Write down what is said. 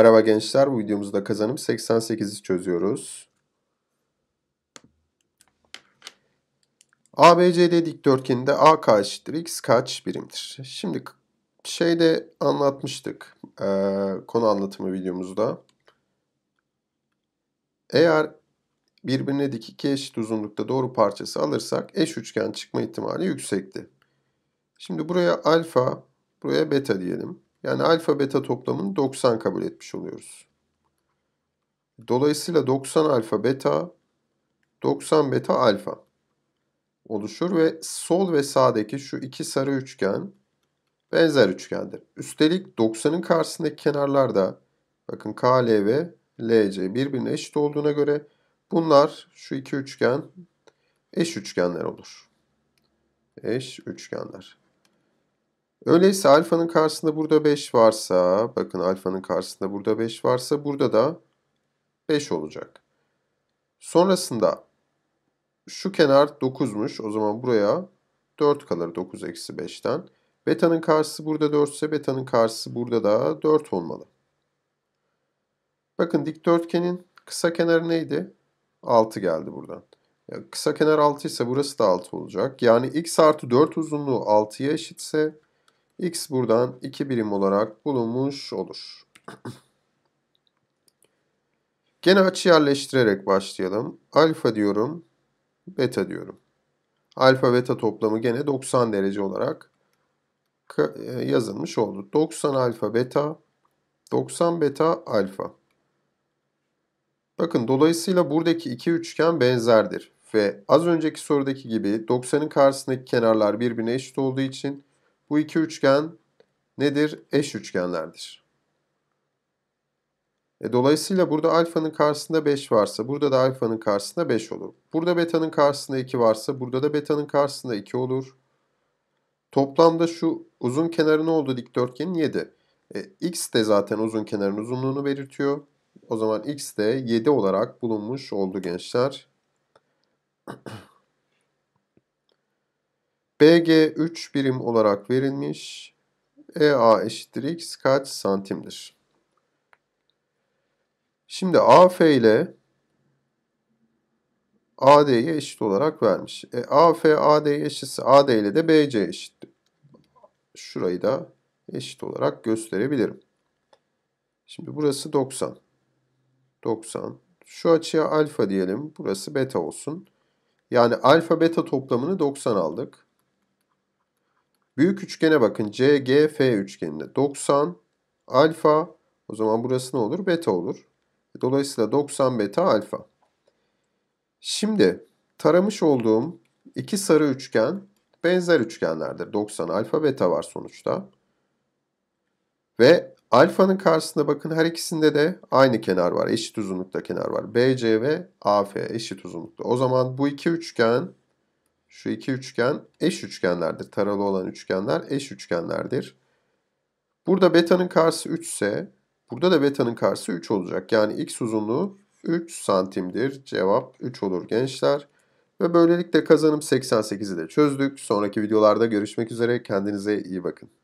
Merhaba gençler, bu videomuzda kazanım 88'i çözüyoruz. ABCD dikdörtgeninde a AK eşittir X kaç birimdir? Şimdi şeyde anlatmıştık e, konu anlatımı videomuzda. Eğer birbirine dik iki eşit uzunlukta doğru parçası alırsak eş üçgen çıkma ihtimali yüksekti. Şimdi buraya alfa, buraya beta diyelim. Yani alfa beta toplamını 90 kabul etmiş oluyoruz. Dolayısıyla 90 alfa beta 90 beta alfa oluşur ve sol ve sağdaki şu iki sarı üçgen benzer üçgendir. Üstelik 90'ın karşısındaki kenarlar da bakın KL ve LC birbirine eşit olduğuna göre bunlar şu iki üçgen eş üçgenler olur. Eş üçgenler. Öyleyse alfanın karşısında burada 5 varsa, bakın alfanın karşısında burada 5 varsa burada da 5 olacak. Sonrasında şu kenar 9'muş. O zaman buraya 4 kalır 9 eksi 5'ten. Beta'nın karşısı burada 4 ise beta'nın karşısı burada da 4 olmalı. Bakın dikdörtgenin kısa kenarı neydi? 6 geldi buradan. Ya kısa kenar 6 ise burası da 6 olacak. Yani x artı 4 uzunluğu 6'ya eşitse X buradan 2 birim olarak bulunmuş olur. Gene açı yerleştirerek başlayalım. Alfa diyorum, beta diyorum. Alfa beta toplamı gene 90 derece olarak e, yazılmış oldu. 90 alfa beta, 90 beta alfa. Bakın dolayısıyla buradaki iki üçgen benzerdir. Ve az önceki sorudaki gibi 90'ın karşısındaki kenarlar birbirine eşit olduğu için bu iki üçgen nedir? Eş üçgenlerdir. E, dolayısıyla burada alfanın karşısında 5 varsa burada da alfanın karşısında 5 olur. Burada betanın karşısında 2 varsa burada da betanın karşısında 2 olur. Toplamda şu uzun kenarı ne oldu dikdörtgenin 7. E, x de zaten uzun kenarın uzunluğunu belirtiyor. O zaman x de 7 olarak bulunmuş oldu gençler. BG 3 birim olarak verilmiş. EA eşittir x kaç santimdir? Şimdi AF ile AD'ye eşit olarak vermiş. E, AF AD'ye eşitse AD ile de BC eşit. Şurayı da eşit olarak gösterebilirim. Şimdi burası 90. 90. Şu açıya alfa diyelim. Burası beta olsun. Yani alfa beta toplamını 90 aldık. Büyük üçgene bakın. CGF üçgeninde 90 alfa. O zaman burası ne olur? Beta olur. Dolayısıyla 90 beta alfa. Şimdi taramış olduğum iki sarı üçgen benzer üçgenlerdir. 90 alfa beta var sonuçta. Ve alfanın karşısında bakın her ikisinde de aynı kenar var. Eşit uzunlukta kenar var. BC ve AF eşit uzunlukta. O zaman bu iki üçgen şu iki üçgen eş üçgenlerdir. Taralı olan üçgenler eş üçgenlerdir. Burada beta'nın karşısı 3 ise burada da beta'nın karşısı 3 olacak. Yani x uzunluğu 3 santimdir. Cevap 3 olur gençler. Ve böylelikle kazanım 88'i de çözdük. Sonraki videolarda görüşmek üzere. Kendinize iyi bakın.